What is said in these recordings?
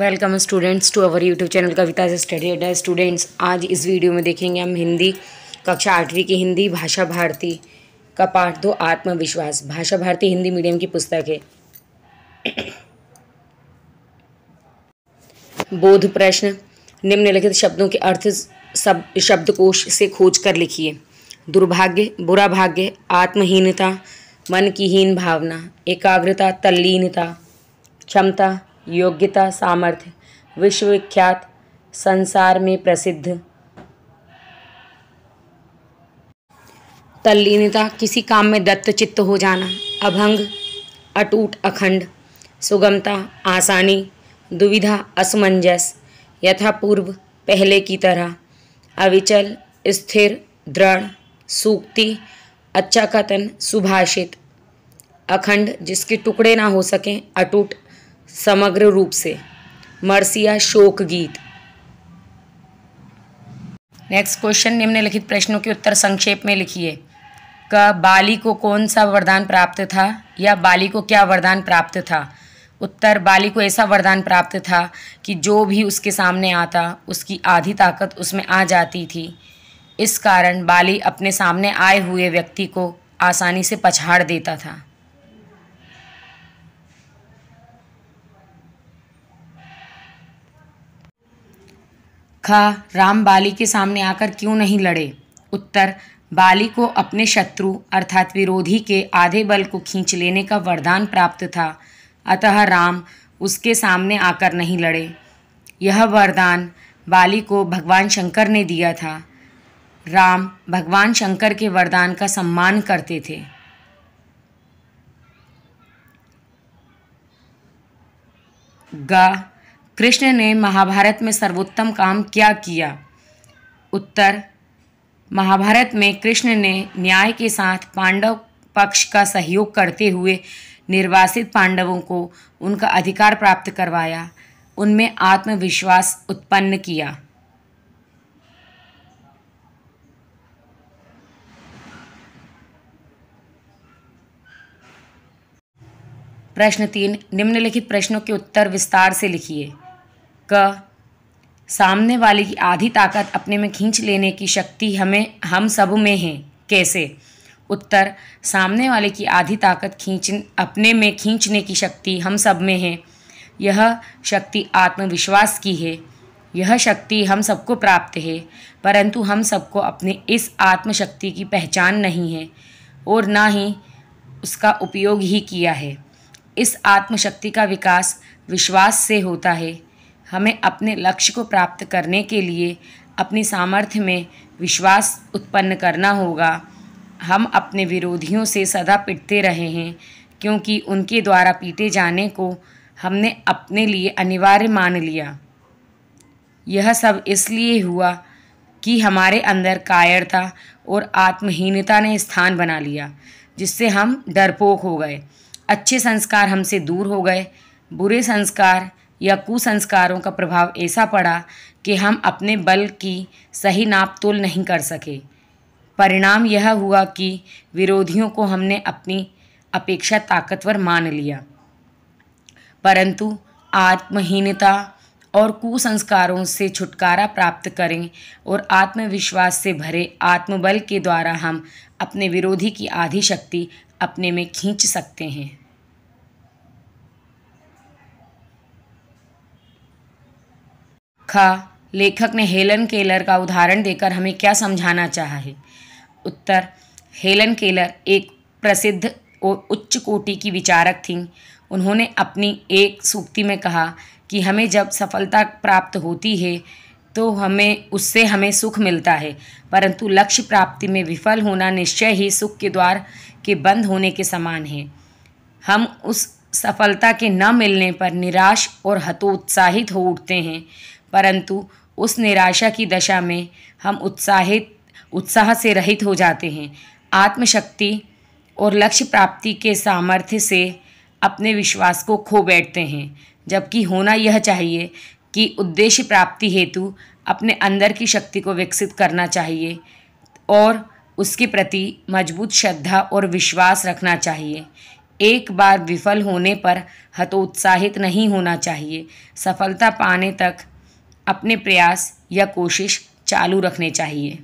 welcome students to our YouTube channel Kavita से study अड्डा students आज इस वीडियो में देखेंगे हम हिंदी कक्षा आठवीं की हिंदी भाषा भारती का पाठ दो आत्मविश्वास भाषा भारती हिंदी मीडियम की पुस्तक है बोध प्रश्न निम्नलिखित शब्दों के अर्थ सब शब्दकोश से खोज कर लिखिए दुर्भाग्य बुरा भाग्य आत्महीनता मन की हीन भावना एकाग्रता तल्लीनता क्षमता योग्यता सामर्थ्य विश्वविख्यात संसार में प्रसिद्ध तल्लीनता किसी काम में दत्तचित्त हो जाना अभंग अटूट अखंड सुगमता आसानी दुविधा असमंजस यथापूर्व पहले की तरह अविचल स्थिर दृढ़ सूक्ति अच्छा कथन सुभाषित अखंड जिसके टुकड़े ना हो सकें अटूट समग्र रूप से मर्सिया शोक गीत नेक्स्ट क्वेश्चन निम्नलिखित प्रश्नों के उत्तर संक्षेप में लिखिए क बाली को कौन सा वरदान प्राप्त था या बाली को क्या वरदान प्राप्त था उत्तर बाली को ऐसा वरदान प्राप्त था कि जो भी उसके सामने आता उसकी आधी ताकत उसमें आ जाती थी इस कारण बाली अपने सामने आए हुए व्यक्ति को आसानी से पछाड़ देता था खा राम बाली के सामने आकर क्यों नहीं लड़े उत्तर बाली को अपने शत्रु अर्थात विरोधी के आधे बल को खींच लेने का वरदान प्राप्त था अतः राम उसके सामने आकर नहीं लड़े यह वरदान बाली को भगवान शंकर ने दिया था राम भगवान शंकर के वरदान का सम्मान करते थे गा कृष्ण ने महाभारत में सर्वोत्तम काम क्या किया उत्तर महाभारत में कृष्ण ने न्याय के साथ पांडव पक्ष का सहयोग करते हुए निर्वासित पांडवों को उनका अधिकार प्राप्त करवाया उनमें आत्मविश्वास उत्पन्न किया प्रश्न तीन निम्नलिखित प्रश्नों के उत्तर विस्तार से लिखिए क सामने वाले की आधी ताकत अपने में खींच लेने की शक्ति हमें हम सब में है कैसे उत्तर सामने वाले की आधी ताकत खींच अपने में खींचने की शक्ति हम सब में है यह शक्ति आत्मविश्वास की है यह शक्ति हम सबको प्राप्त है परंतु हम सबको अपने इस आत्मशक्ति की पहचान नहीं है और ना ही उसका उपयोग ही किया है इस आत्मशक्ति का विकास विश्वास से होता है हमें अपने लक्ष्य को प्राप्त करने के लिए अपनी सामर्थ्य में विश्वास उत्पन्न करना होगा हम अपने विरोधियों से सदा पिटते रहे हैं क्योंकि उनके द्वारा पीटे जाने को हमने अपने लिए अनिवार्य मान लिया यह सब इसलिए हुआ कि हमारे अंदर कायरता और आत्महीनता ने स्थान बना लिया जिससे हम डरपोक हो गए अच्छे संस्कार हमसे दूर हो गए बुरे संस्कार या कुसंस्कारों का प्रभाव ऐसा पड़ा कि हम अपने बल की सही नाप तोल नहीं कर सके परिणाम यह हुआ कि विरोधियों को हमने अपनी अपेक्षा ताकतवर मान लिया परंतु आत्महीनता और कुसंस्कारों से छुटकारा प्राप्त करें और आत्मविश्वास से भरे आत्मबल के द्वारा हम अपने विरोधी की आधी शक्ति अपने में खींच सकते हैं खा लेखक ने हेलन केलर का उदाहरण देकर हमें क्या समझाना चाहा है उत्तर हेलन केलर एक प्रसिद्ध और उच्च कोटि की विचारक थीं उन्होंने अपनी एक सूक्ति में कहा कि हमें जब सफलता प्राप्त होती है तो हमें उससे हमें सुख मिलता है परंतु लक्ष्य प्राप्ति में विफल होना निश्चय ही सुख के द्वार के बंद होने के समान है हम उस सफलता के न मिलने पर निराश और हतोत्साहित हो उठते हैं परंतु उस निराशा की दशा में हम उत्साहित उत्साह से रहित हो जाते हैं आत्मशक्ति और लक्ष्य प्राप्ति के सामर्थ्य से अपने विश्वास को खो बैठते हैं जबकि होना यह चाहिए कि उद्देश्य प्राप्ति हेतु अपने अंदर की शक्ति को विकसित करना चाहिए और उसके प्रति मजबूत श्रद्धा और विश्वास रखना चाहिए एक बार विफल होने पर हतोत्साहित नहीं होना चाहिए सफलता पाने तक अपने प्रयास या कोशिश चालू रखने चाहिए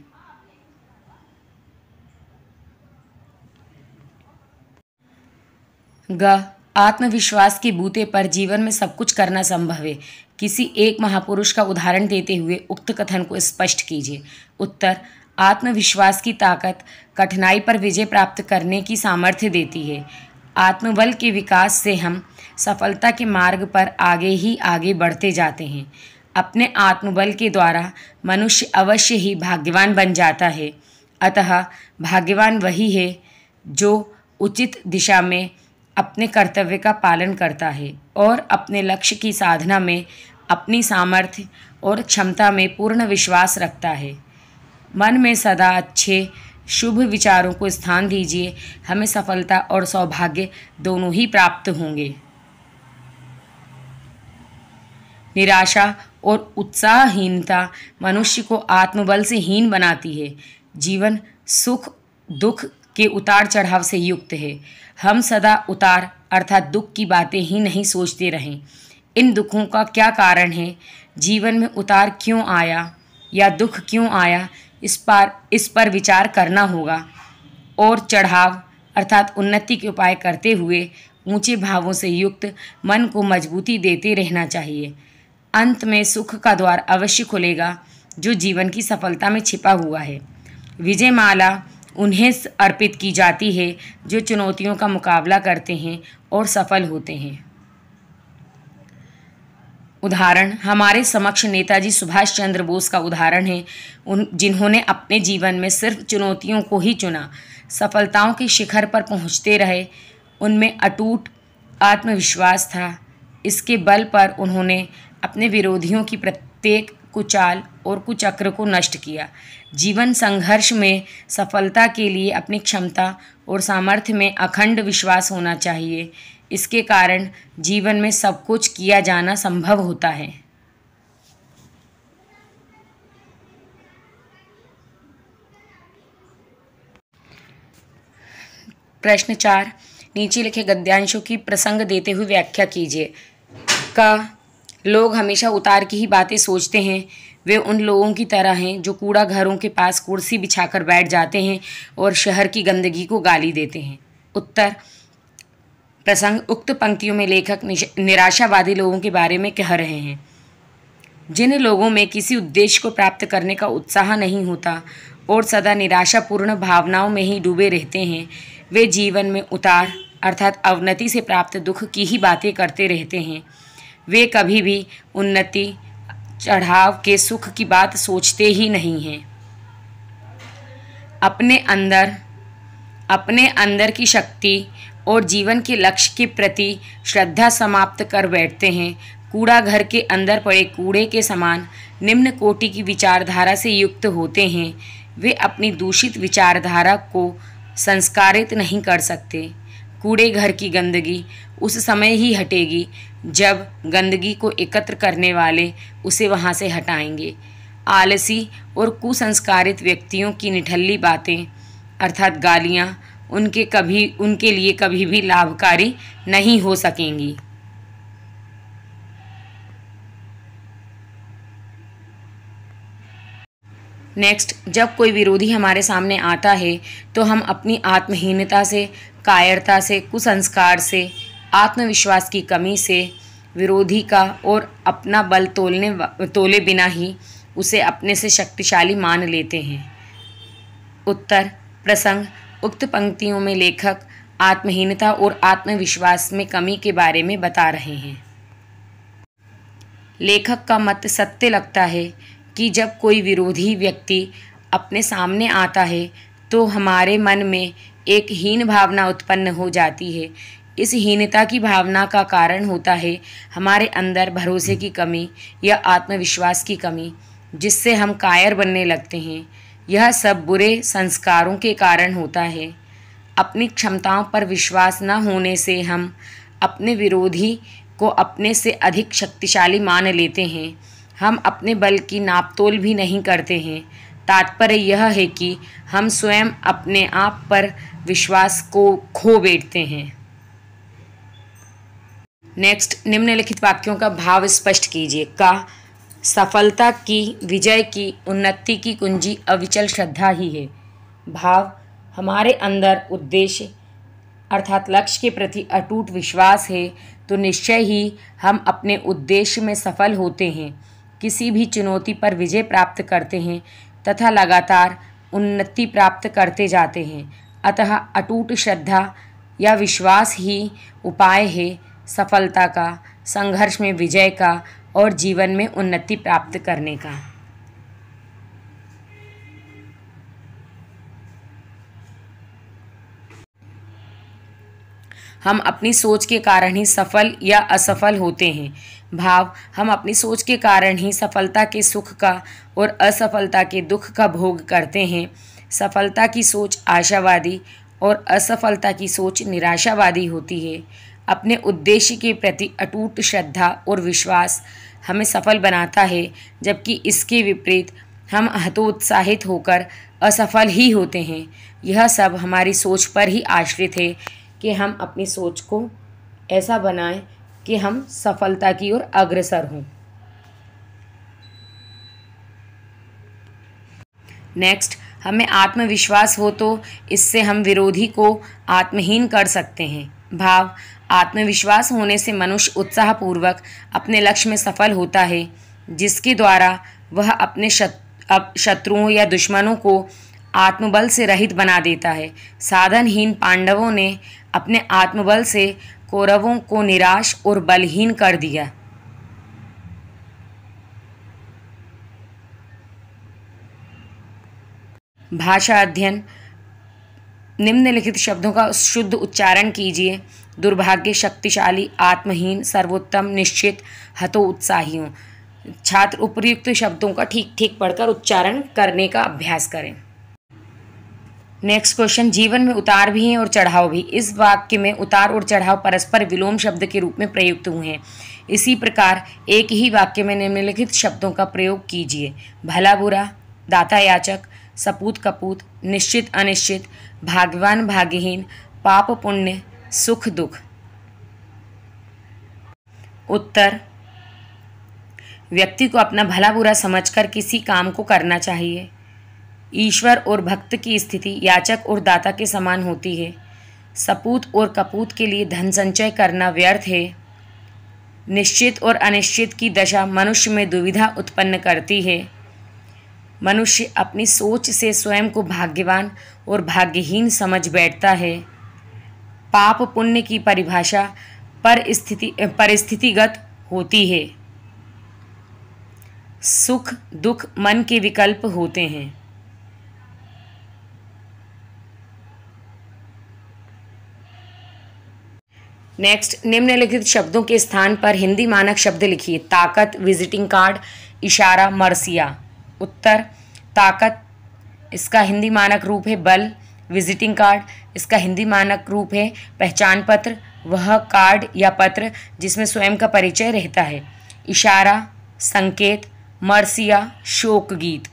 ग आत्मविश्वास के बूते पर जीवन में सब कुछ करना संभव है किसी एक महापुरुष का उदाहरण देते हुए उक्त कथन को स्पष्ट कीजिए उत्तर आत्मविश्वास की ताकत कठिनाई पर विजय प्राप्त करने की सामर्थ्य देती है आत्मबल के विकास से हम सफलता के मार्ग पर आगे ही आगे बढ़ते जाते हैं अपने आत्मबल के द्वारा मनुष्य अवश्य ही भाग्यवान बन जाता है अतः भाग्यवान वही है जो उचित दिशा में अपने कर्तव्य का पालन करता है और अपने लक्ष्य की साधना में अपनी सामर्थ्य और क्षमता में पूर्ण विश्वास रखता है मन में सदा अच्छे शुभ विचारों को स्थान दीजिए हमें सफलता और सौभाग्य दोनों ही प्राप्त होंगे निराशा और उत्साहहीनता मनुष्य को आत्मबल से हीन बनाती है जीवन सुख दुख के उतार चढ़ाव से युक्त है हम सदा उतार अर्थात दुख की बातें ही नहीं सोचते रहें इन दुखों का क्या कारण है जीवन में उतार क्यों आया या दुख क्यों आया इस पर इस पर विचार करना होगा और चढ़ाव अर्थात उन्नति के उपाय करते हुए ऊंचे भावों से युक्त मन को मजबूती देते रहना चाहिए अंत में सुख का द्वार अवश्य खुलेगा जो जीवन की सफलता में छिपा हुआ है विजय माला उन्हें अर्पित की जाती है जो चुनौतियों का मुकाबला करते हैं और सफल होते हैं उदाहरण हमारे समक्ष नेताजी सुभाष चंद्र बोस का उदाहरण है उन जिन्होंने अपने जीवन में सिर्फ चुनौतियों को ही चुना सफलताओं के शिखर पर पहुंचते रहे उनमें अटूट आत्मविश्वास था इसके बल पर उन्होंने अपने विरोधियों की प्रत्येक कुचाल और कुचक्र को नष्ट किया जीवन संघर्ष में सफलता के लिए अपनी क्षमता और सामर्थ्य में अखंड विश्वास होना चाहिए इसके कारण जीवन में सब कुछ किया जाना संभव होता है प्रश्न चार नीचे लिखे गद्यांशों की प्रसंग देते हुए व्याख्या कीजिए का लोग हमेशा उतार की ही बातें सोचते हैं वे उन लोगों की तरह हैं जो कूड़ा घरों के पास कुर्सी बिछाकर बैठ जाते हैं और शहर की गंदगी को गाली देते हैं उत्तर प्रसंग उक्त पंक्तियों में लेखक निराशावादी लोगों के बारे में कह रहे हैं जिन लोगों में किसी उद्देश्य को प्राप्त करने का उत्साह नहीं होता और सदा निराशापूर्ण भावनाओं में ही डूबे रहते हैं वे जीवन में उतार अर्थात अवनति से प्राप्त दुख की ही बातें करते रहते हैं वे कभी भी उन्नति चढ़ाव के सुख की बात सोचते ही नहीं हैं अपने अंदर अपने अंदर की शक्ति और जीवन के लक्ष्य के प्रति श्रद्धा समाप्त कर बैठते हैं कूड़ा घर के अंदर पड़े कूड़े के समान निम्न कोटि की विचारधारा से युक्त होते हैं वे अपनी दूषित विचारधारा को संस्कारित नहीं कर सकते कूड़े घर की गंदगी उस समय ही हटेगी जब गंदगी को एकत्र करने वाले उसे वहाँ से हटाएंगे आलसी और कुसंस्कारित व्यक्तियों की निठल्ली बातें अर्थात गालियाँ उनके कभी उनके लिए कभी भी लाभकारी नहीं हो सकेंगी नेक्स्ट जब कोई विरोधी हमारे सामने आता है तो हम अपनी आत्महीनता से कायरता से कुसंस्कार से आत्मविश्वास की कमी से विरोधी का और अपना बल तोलने तोले बिना ही उसे अपने से शक्तिशाली मान लेते हैं उत्तर प्रसंग उक्त पंक्तियों में लेखक आत्महीनता और आत्मविश्वास में कमी के बारे में बता रहे हैं लेखक का मत सत्य लगता है कि जब कोई विरोधी व्यक्ति अपने सामने आता है तो हमारे मन में एक हीन भावना उत्पन्न हो जाती है इस हीनता की भावना का कारण होता है हमारे अंदर भरोसे की कमी या आत्मविश्वास की कमी जिससे हम कायर बनने लगते हैं यह सब बुरे संस्कारों के कारण होता है अपनी क्षमताओं पर विश्वास न होने से हम अपने विरोधी को अपने से अधिक शक्तिशाली मान लेते हैं हम अपने बल की नापतोल भी नहीं करते हैं तात्पर्य यह है कि हम स्वयं अपने आप पर विश्वास को खो बैठते हैं नेक्स्ट निम्नलिखित वाक्यों का भाव स्पष्ट कीजिए का सफलता की विजय की उन्नति की कुंजी अविचल श्रद्धा ही है भाव हमारे अंदर उद्देश्य अर्थात लक्ष्य के प्रति अटूट विश्वास है तो निश्चय ही हम अपने उद्देश्य में सफल होते हैं किसी भी चुनौती पर विजय प्राप्त करते हैं तथा लगातार उन्नति प्राप्त करते जाते हैं अतः अटूट श्रद्धा या विश्वास ही उपाय है सफलता का संघर्ष में विजय का और जीवन में उन्नति प्राप्त करने का हम अपनी सोच के कारण ही सफल या असफल होते हैं भाव हम अपनी सोच के कारण ही सफलता के सुख का और असफलता के दुख का भोग करते हैं सफलता की सोच आशावादी और असफलता की सोच निराशावादी होती है अपने उद्देश्य के प्रति अटूट श्रद्धा और विश्वास हमें सफल बनाता है जबकि इसके विपरीत हम हतोत्साहित होकर असफल ही होते हैं यह सब हमारी सोच पर ही आश्रित है कि हम अपनी सोच को ऐसा बनाएं कि हम सफलता की ओर अग्रसर हों नेक्स्ट हमें आत्मविश्वास हो तो इससे हम विरोधी को आत्महीन कर सकते हैं भाव आत्मविश्वास होने से मनुष्य उत्साहपूर्वक अपने लक्ष्य में सफल होता है जिसके द्वारा वह अपने शत्रुओं या दुश्मनों को आत्मबल से रहित बना देता है साधनहीन पांडवों ने अपने आत्मबल से कौरवों को निराश और बलहीन कर दिया भाषा अध्ययन निम्नलिखित शब्दों का शुद्ध उच्चारण कीजिए दुर्भाग्य शक्तिशाली आत्महीन सर्वोत्तम निश्चित हतोत्साहियों छात्र उपयुक्त शब्दों का ठीक ठीक पढ़कर उच्चारण करने का अभ्यास करें नेक्स्ट क्वेश्चन जीवन में उतार भी हैं और चढ़ाव भी इस वाक्य में उतार और चढ़ाव परस्पर विलोम शब्द के रूप में प्रयुक्त हुए हैं इसी प्रकार एक ही वाक्य में निम्नलिखित शब्दों का प्रयोग कीजिए भला बुरा दाता याचक सपूत कपूत निश्चित अनिश्चित भाग्यवान भाग्यहीन पाप पुण्य सुख दुख उत्तर व्यक्ति को अपना भला बुरा समझकर किसी काम को करना चाहिए ईश्वर और भक्त की स्थिति याचक और दाता के समान होती है सपूत और कपूत के लिए धन संचय करना व्यर्थ है निश्चित और अनिश्चित की दशा मनुष्य में दुविधा उत्पन्न करती है मनुष्य अपनी सोच से स्वयं को भाग्यवान और भाग्यहीन समझ बैठता है पाप पुण्य की परिभाषा परिस्थिति परिस्थितिगत होती है सुख दुख मन के विकल्प होते हैं नेक्स्ट निम्नलिखित शब्दों के स्थान पर हिंदी मानक शब्द लिखिए ताकत विजिटिंग कार्ड इशारा मरसिया उत्तर ताकत इसका हिंदी मानक रूप है बल विजिटिंग कार्ड इसका हिंदी मानक रूप है पहचान पत्र वह कार्ड या पत्र जिसमें स्वयं का परिचय रहता है इशारा संकेत मरसिया शोक गीत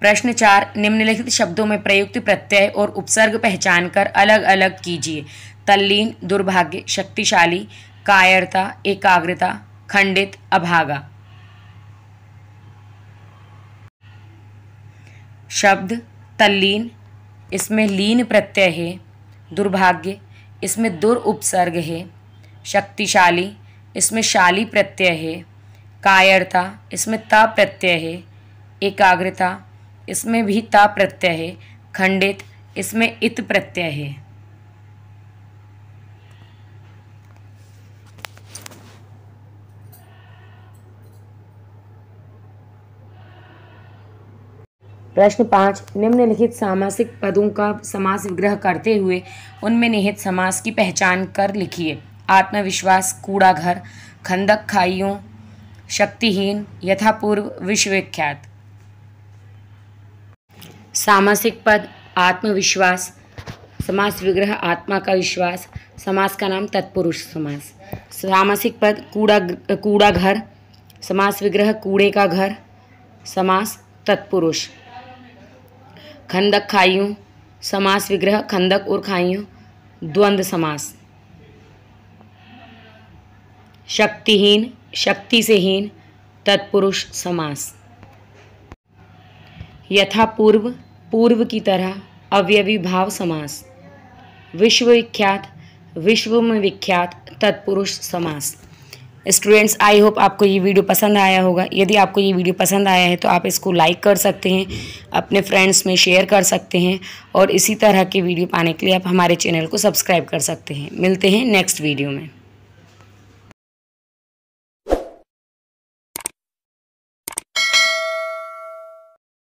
प्रश्न चार निम्नलिखित शब्दों में प्रयुक्त प्रत्यय और उपसर्ग पहचान कर अलग अलग कीजिए तल्लीन दुर्भाग्य शक्तिशाली कायरता एकाग्रता खंडित अभागा शब्द तल्लीन इसमें लीन प्रत्यय है दुर्भाग्य इसमें दुर उपसर्ग है शक्तिशाली इसमें शाली प्रत्यय है कायरता इसमें त प्रत्यय है एकाग्रता इसमें भी ता प्रत्यय है खंडित इसमें इत प्रत्यय है प्रश्न पाँच निम्नलिखित सामासिक पदों का समास विग्रह करते हुए उनमें निहित समास की पहचान कर लिखिए आत्मविश्वास कूड़ा घर खंदक खाइयों शक्तिहीन यथापूर्व विश्वविख्यात सामासिक पद आत्मविश्वास समास विग्रह आत्मा का विश्वास समास का नाम तत्पुरुष समास सामासिक पद कूड़ा कूड़ा घर समास विग्रह कूड़े का घर समास तत्पुरुष खंदक खाइयों समास विग्रह खंदक और खाइयों द्वंद्व समास शक्तिहीन शक्ति से हीन तत्पुरुष समास यथा पूर्व पूर्व की तरह अव्यवी भाव समास विश्वविख्यात विश्व में विख्यात तत्पुरुष समास स्टूडेंट्स आई होप आपको ये वीडियो पसंद आया होगा यदि आपको ये वीडियो पसंद आया है तो आप इसको लाइक कर सकते हैं अपने फ्रेंड्स में शेयर कर सकते हैं और इसी तरह के वीडियो पाने के लिए आप हमारे चैनल को सब्सक्राइब कर सकते हैं मिलते हैं नेक्स्ट वीडियो में